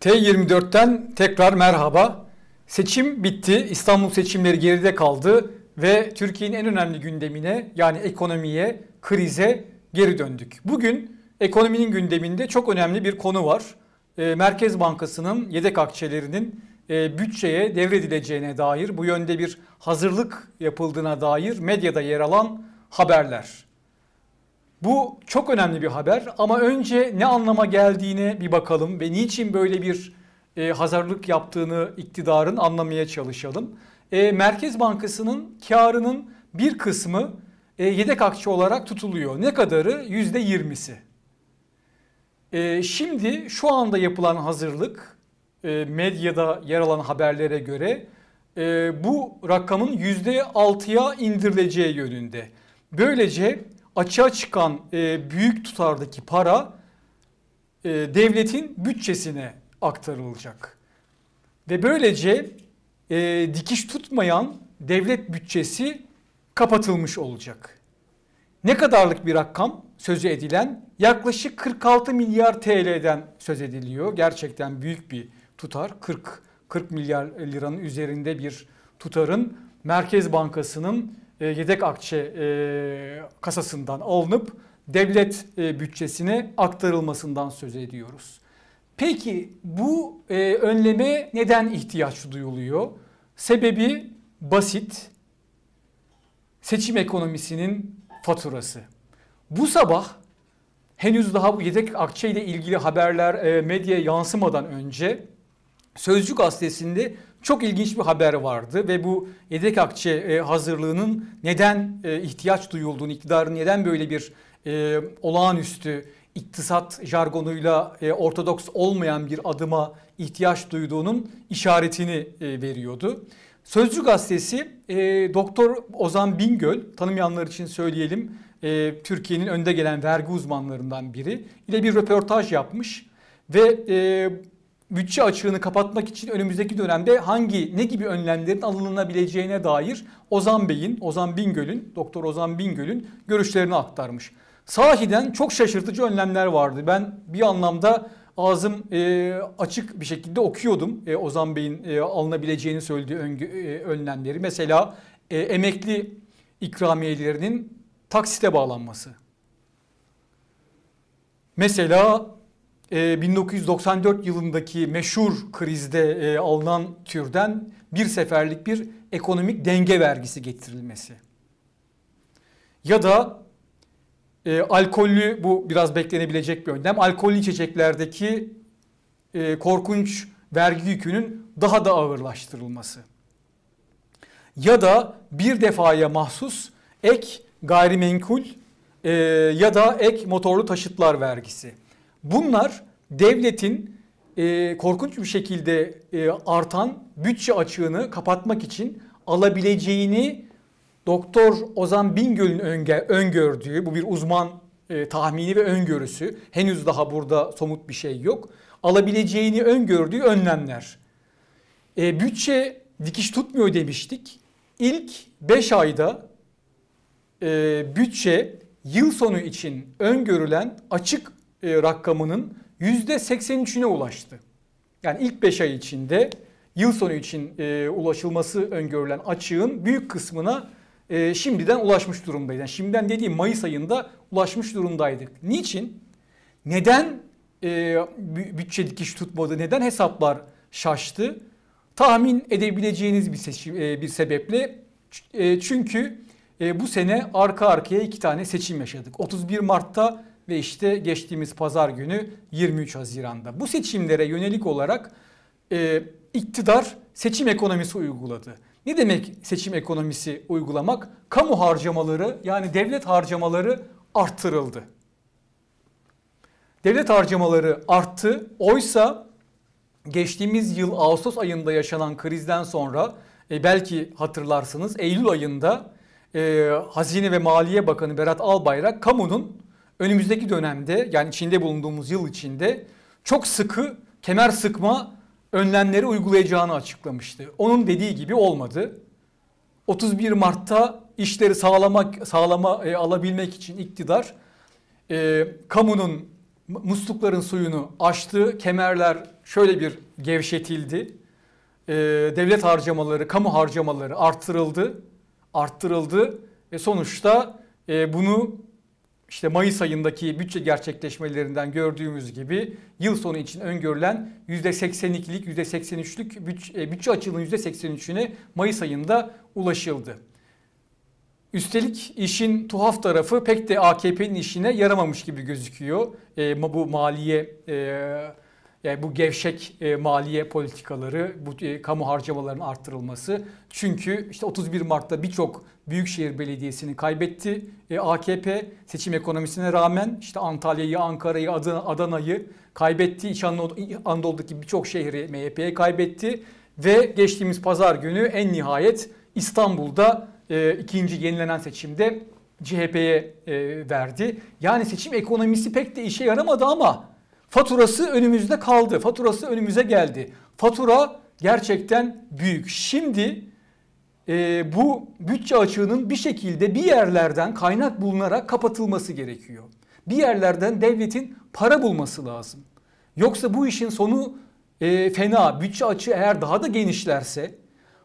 T24'ten tekrar merhaba. Seçim bitti. İstanbul seçimleri geride kaldı ve Türkiye'nin en önemli gündemine yani ekonomiye, krize geri döndük. Bugün ekonominin gündeminde çok önemli bir konu var. Ee, Merkez Bankası'nın yedek akçelerinin e, bütçeye devredileceğine dair bu yönde bir hazırlık yapıldığına dair medyada yer alan haberler. Bu çok önemli bir haber ama önce ne anlama geldiğine bir bakalım ve niçin böyle bir e, hazırlık yaptığını iktidarın anlamaya çalışalım. E, Merkez Bankası'nın karının bir kısmı e, yedek akçe olarak tutuluyor. Ne kadarı? Yüzde yirmisi. E, şimdi şu anda yapılan hazırlık e, medyada yer alan haberlere göre e, bu rakamın yüzde altıya indirileceği yönünde. Böylece açığa çıkan e, büyük tutardaki para e, devletin bütçesine aktarılacak. Ve böylece e, dikiş tutmayan devlet bütçesi kapatılmış olacak. Ne kadarlık bir rakam sözü edilen? Yaklaşık 46 milyar TL'den söz ediliyor. Gerçekten büyük bir tutar. 40 40 milyar liranın üzerinde bir tutarın Merkez Bankası'nın e, yedek akçe e, kasasından alınıp devlet e, bütçesine aktarılmasından söz ediyoruz. Peki bu e, önleme neden ihtiyaç duyuluyor? Sebebi basit. Seçim ekonomisinin faturası. Bu sabah henüz daha bu yedek akçe ile ilgili haberler e, medyaya yansımadan önce Sözcü gazetesinde çok ilginç bir haber vardı ve bu yedek akçe e, hazırlığının neden e, ihtiyaç duyulduğunu, iktidarın neden böyle bir e, olağanüstü iktisat jargonuyla ortodoks olmayan bir adıma ihtiyaç duyduğunun işaretini veriyordu. Sözcü gazetesi Doktor Ozan Bingöl tanımayanlar için söyleyelim Türkiye'nin önde gelen vergi uzmanlarından biri ile bir röportaj yapmış ve bütçe açığını kapatmak için önümüzdeki dönemde hangi ne gibi önlemlerin alınabileceğine dair Ozan Bey'in, Ozan Bingöl'ün, Doktor Ozan Bingöl'ün görüşlerini aktarmış. Sahiden çok şaşırtıcı önlemler vardı. Ben bir anlamda ağzım e, açık bir şekilde okuyordum e, Ozan Bey'in e, alınabileceğini söylediği öngü, e, önlemleri. Mesela e, emekli ikramiyelerinin taksite bağlanması. Mesela 1994 ee, yılındaki meşhur krizde e, alınan türden bir seferlik bir ekonomik denge vergisi getirilmesi. Ya da e, alkollü bu biraz beklenebilecek bir önlem. Alkollü içeceklerdeki e, korkunç vergi yükünün daha da ağırlaştırılması. Ya da bir defaya mahsus ek gayrimenkul e, ya da ek motorlu taşıtlar vergisi. Bunlar devletin e, korkunç bir şekilde e, artan bütçe açığını kapatmak için alabileceğini Doktor Ozan Bingöl'ün öngördüğü, bu bir uzman e, tahmini ve öngörüsü. Henüz daha burada somut bir şey yok. Alabileceğini öngördüğü önlemler. E, bütçe dikiş tutmuyor demiştik. İlk 5 ayda e, bütçe yıl sonu için öngörülen açık e, rakamının %83'üne ulaştı. Yani ilk 5 ay içinde yıl sonu için e, ulaşılması öngörülen açığın büyük kısmına e, şimdiden ulaşmış durumdayız. Yani şimdiden dediğim Mayıs ayında ulaşmış durumdaydık. Niçin? Neden e, bütçe dikiş tutmadı? Neden hesaplar şaştı? Tahmin edebileceğiniz bir, seçim, e, bir sebeple e, çünkü e, bu sene arka arkaya iki tane seçim yaşadık. 31 Mart'ta ve işte geçtiğimiz pazar günü 23 Haziran'da. Bu seçimlere yönelik olarak e, iktidar seçim ekonomisi uyguladı. Ne demek seçim ekonomisi uygulamak? Kamu harcamaları yani devlet harcamaları arttırıldı. Devlet harcamaları arttı. Oysa geçtiğimiz yıl Ağustos ayında yaşanan krizden sonra e, belki hatırlarsınız Eylül ayında e, Hazine ve Maliye Bakanı Berat Albayrak kamunun önümüzdeki dönemde yani içinde bulunduğumuz yıl içinde çok sıkı kemer sıkma önlemleri uygulayacağını açıklamıştı. Onun dediği gibi olmadı. 31 Mart'ta işleri sağlamak sağlama e, alabilmek için iktidar e, kamunun muslukların suyunu açtı. Kemerler şöyle bir gevşetildi. E, devlet harcamaları, kamu harcamaları arttırıldı. Arttırıldı ve sonuçta e, bunu işte Mayıs ayındaki bütçe gerçekleşmelerinden gördüğümüz gibi yıl sonu için öngörülen %82'lik, %83'lük e, bütçe, bütçe açılığının %83'üne Mayıs ayında ulaşıldı. Üstelik işin tuhaf tarafı pek de AKP'nin işine yaramamış gibi gözüküyor. E, bu maliye e, yani bu gevşek e, maliye politikaları, bu e, kamu harcamalarının arttırılması. Çünkü işte 31 Mart'ta birçok Büyükşehir Belediyesi'ni kaybetti. E, AKP seçim ekonomisine rağmen işte Antalya'yı, Ankara'yı, Adana'yı kaybetti. İç Anadolu'daki birçok şehri MHP'ye kaybetti. Ve geçtiğimiz pazar günü en nihayet İstanbul'da e, ikinci yenilenen seçimde CHP'ye e, verdi. Yani seçim ekonomisi pek de işe yaramadı ama faturası önümüzde kaldı. Faturası önümüze geldi. Fatura gerçekten büyük. Şimdi e, bu bütçe açığının bir şekilde bir yerlerden kaynak bulunarak kapatılması gerekiyor. Bir yerlerden devletin para bulması lazım. Yoksa bu işin sonu e, fena. Bütçe açığı eğer daha da genişlerse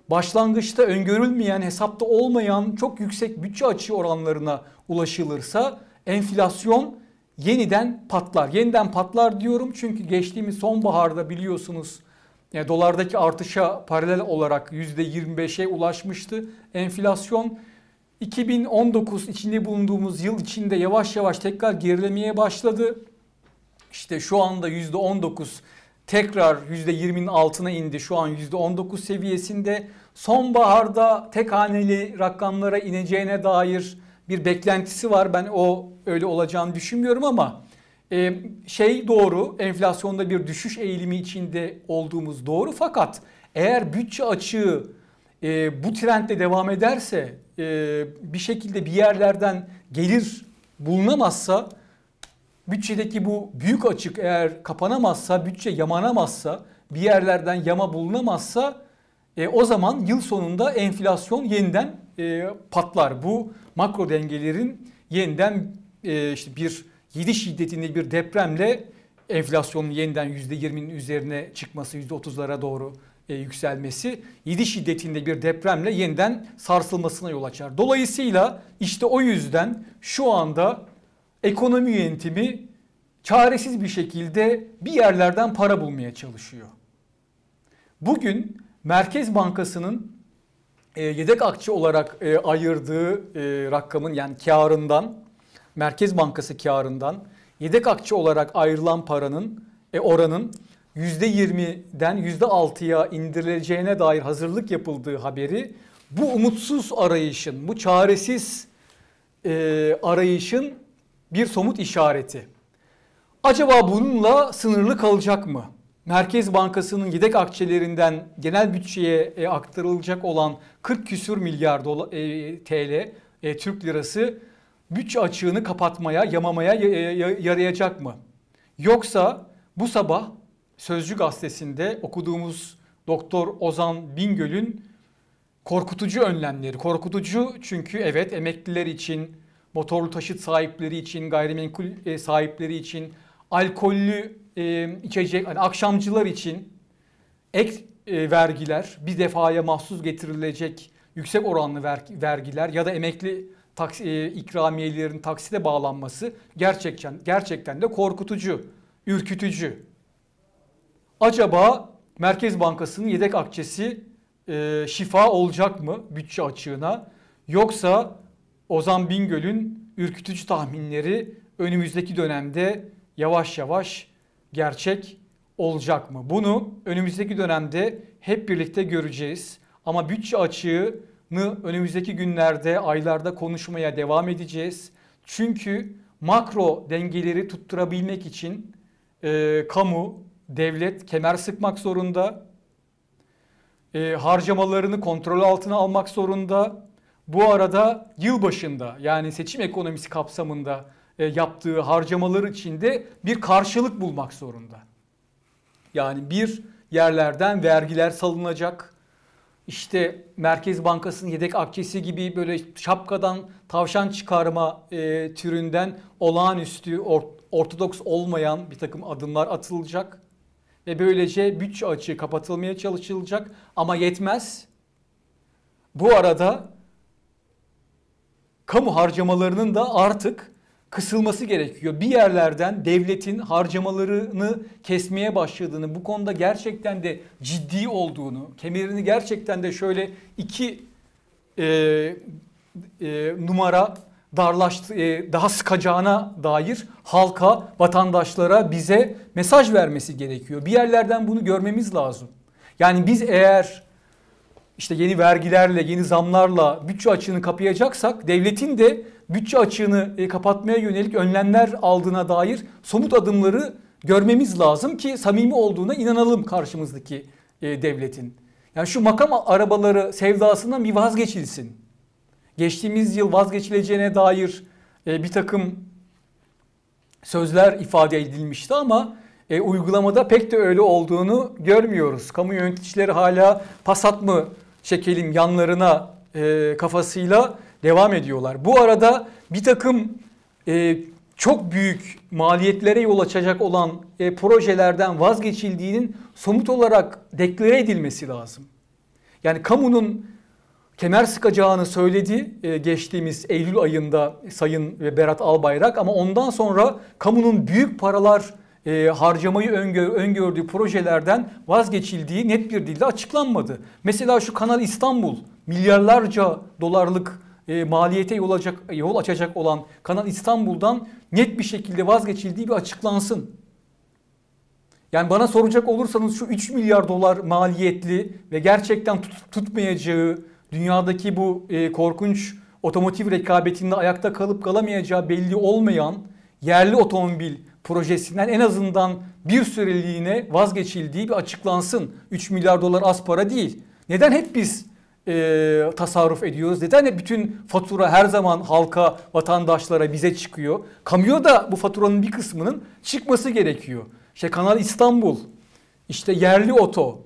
başlangıçta öngörülmeyen, hesapta olmayan çok yüksek bütçe açığı oranlarına ulaşılırsa enflasyon yeniden patlar. Yeniden patlar diyorum çünkü geçtiğimiz sonbaharda biliyorsunuz e, dolardaki artışa paralel olarak %25'e ulaşmıştı. Enflasyon 2019 içinde bulunduğumuz yıl içinde yavaş yavaş tekrar gerilemeye başladı. İşte şu anda %19 tekrar %20'nin altına indi. Şu an %19 seviyesinde. Sonbaharda tek haneli rakamlara ineceğine dair bir beklentisi var. Ben o öyle olacağını düşünmüyorum ama ee, şey doğru enflasyonda bir düşüş eğilimi içinde olduğumuz doğru fakat eğer bütçe açığı e, bu trendle devam ederse e, bir şekilde bir yerlerden gelir bulunamazsa bütçedeki bu büyük açık eğer kapanamazsa bütçe yamanamazsa bir yerlerden yama bulunamazsa e, o zaman yıl sonunda enflasyon yeniden e, patlar. Bu makro dengelerin yeniden e, işte bir 7 şiddetinde bir depremle enflasyonun yeniden %20'nin üzerine çıkması, %30'lara doğru e, yükselmesi 7 şiddetinde bir depremle yeniden sarsılmasına yol açar. Dolayısıyla işte o yüzden şu anda ekonomi yönetimi çaresiz bir şekilde bir yerlerden para bulmaya çalışıyor. Bugün Merkez Bankası'nın e, yedek akçe olarak e, ayırdığı e, rakamın yani karından Merkez Bankası karından yedek akçe olarak ayrılan paranın e, oranın %20'den %6'ya indirileceğine dair hazırlık yapıldığı haberi bu umutsuz arayışın, bu çaresiz e, arayışın bir somut işareti. Acaba bununla sınırlı kalacak mı? Merkez Bankası'nın yedek akçelerinden genel bütçeye e, aktarılacak olan 40 küsür milyar dola, e, TL e, Türk lirası bütçe açığını kapatmaya, yamamaya yarayacak mı? Yoksa bu sabah Sözcü gazetesinde okuduğumuz Doktor Ozan Bingöl'ün korkutucu önlemleri. Korkutucu çünkü evet emekliler için, motorlu taşıt sahipleri için, gayrimenkul e, sahipleri için, alkollü e, içecek, hani akşamcılar için ek e, vergiler, bir defaya mahsus getirilecek yüksek oranlı vergiler ya da emekli taksi, e, ikramiyelerin taksite bağlanması gerçekten gerçekten de korkutucu, ürkütücü. Acaba Merkez Bankası'nın yedek akçesi e, şifa olacak mı bütçe açığına? Yoksa Ozan Bingöl'ün ürkütücü tahminleri önümüzdeki dönemde yavaş yavaş gerçek olacak mı? Bunu önümüzdeki dönemde hep birlikte göreceğiz. Ama bütçe açığı önümüzdeki günlerde, aylarda konuşmaya devam edeceğiz. Çünkü makro dengeleri tutturabilmek için e, kamu, devlet kemer sıkmak zorunda. E, harcamalarını kontrol altına almak zorunda. Bu arada yılbaşında yani seçim ekonomisi kapsamında e, yaptığı harcamalar içinde bir karşılık bulmak zorunda. Yani bir yerlerden vergiler salınacak işte Merkez Bankası'nın yedek akçesi gibi böyle şapkadan tavşan çıkarma e, türünden olağanüstü or, ortodoks olmayan bir takım adımlar atılacak. Ve böylece bütçe açığı kapatılmaya çalışılacak ama yetmez. Bu arada kamu harcamalarının da artık kısılması gerekiyor. Bir yerlerden devletin harcamalarını kesmeye başladığını, bu konuda gerçekten de ciddi olduğunu, kemerini gerçekten de şöyle iki e, e, numara darlaştı, e, daha sıkacağına dair halka, vatandaşlara, bize mesaj vermesi gerekiyor. Bir yerlerden bunu görmemiz lazım. Yani biz eğer işte yeni vergilerle, yeni zamlarla bütçe açığını kapayacaksak devletin de bütçe açığını e, kapatmaya yönelik önlemler aldığına dair somut adımları görmemiz lazım ki samimi olduğuna inanalım karşımızdaki e, devletin. Yani şu makam arabaları sevdasından bir vazgeçilsin. Geçtiğimiz yıl vazgeçileceğine dair e, bir takım sözler ifade edilmişti ama e, uygulamada pek de öyle olduğunu görmüyoruz. Kamu yöneticileri hala pasat mı çekelim yanlarına e, kafasıyla devam ediyorlar. Bu arada bir takım e, çok büyük maliyetlere yol açacak olan e, projelerden vazgeçildiğinin somut olarak deklare edilmesi lazım. Yani kamunun kemer sıkacağını söyledi e, geçtiğimiz Eylül ayında Sayın e, Berat Albayrak ama ondan sonra kamunun büyük paralar e, harcamayı öngör, öngördüğü projelerden vazgeçildiği net bir dilde açıklanmadı. Mesela şu Kanal İstanbul milyarlarca dolarlık e, maliyete yol, açacak, yol açacak olan Kanal İstanbul'dan net bir şekilde vazgeçildiği bir açıklansın. Yani bana soracak olursanız şu 3 milyar dolar maliyetli ve gerçekten tut, tutmayacağı dünyadaki bu e, korkunç otomotiv rekabetinde ayakta kalıp kalamayacağı belli olmayan yerli otomobil projesinden en azından bir süreliğine vazgeçildiği bir açıklansın. 3 milyar dolar az para değil. Neden hep biz e, tasarruf ediyoruz dedi. bütün fatura her zaman halka, vatandaşlara, bize çıkıyor. Kamuya da bu faturanın bir kısmının çıkması gerekiyor. İşte Kanal İstanbul, işte yerli oto,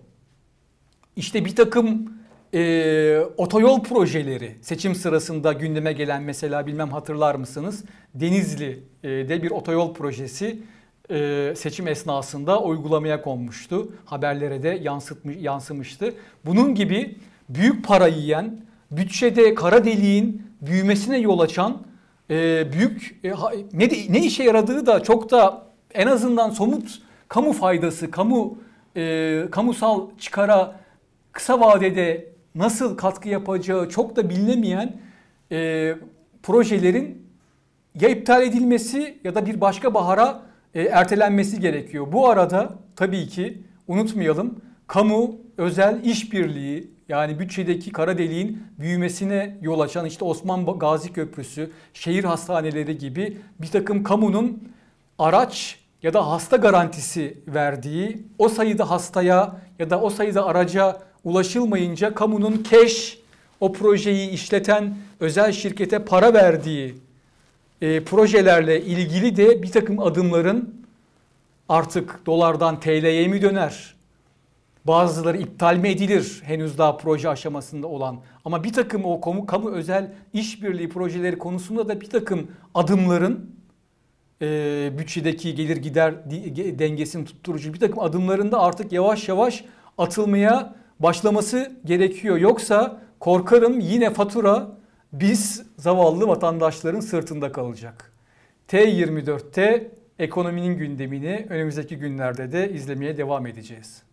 işte bir takım e, otoyol projeleri seçim sırasında gündeme gelen mesela bilmem hatırlar mısınız? Denizli'de e, bir otoyol projesi e, seçim esnasında uygulamaya konmuştu. Haberlere de yansıtmış, yansımıştı. Bunun gibi büyük para yiyen, bütçede kara deliğin büyümesine yol açan e, büyük e, ne, ne işe yaradığı da çok da en azından somut kamu faydası, kamu e, kamusal çıkara kısa vadede nasıl katkı yapacağı çok da bilinemeyen e, projelerin ya iptal edilmesi ya da bir başka bahara e, ertelenmesi gerekiyor. Bu arada tabii ki unutmayalım kamu özel işbirliği yani bütçedeki kara deliğin büyümesine yol açan işte Osman Gazi Köprüsü, şehir hastaneleri gibi bir takım kamunun araç ya da hasta garantisi verdiği, o sayıda hastaya ya da o sayıda araca ulaşılmayınca kamunun keş o projeyi işleten özel şirkete para verdiği e, projelerle ilgili de bir takım adımların artık dolardan TL'ye mi döner? Bazıları iptal mi edilir henüz daha proje aşamasında olan ama bir takım o kamu, kamu özel işbirliği projeleri konusunda da bir takım adımların e, bütçedeki gelir gider dengesini tutturucu bir takım adımlarında artık yavaş yavaş atılmaya başlaması gerekiyor. Yoksa korkarım yine fatura biz zavallı vatandaşların sırtında kalacak. T24'te ekonominin gündemini önümüzdeki günlerde de izlemeye devam edeceğiz.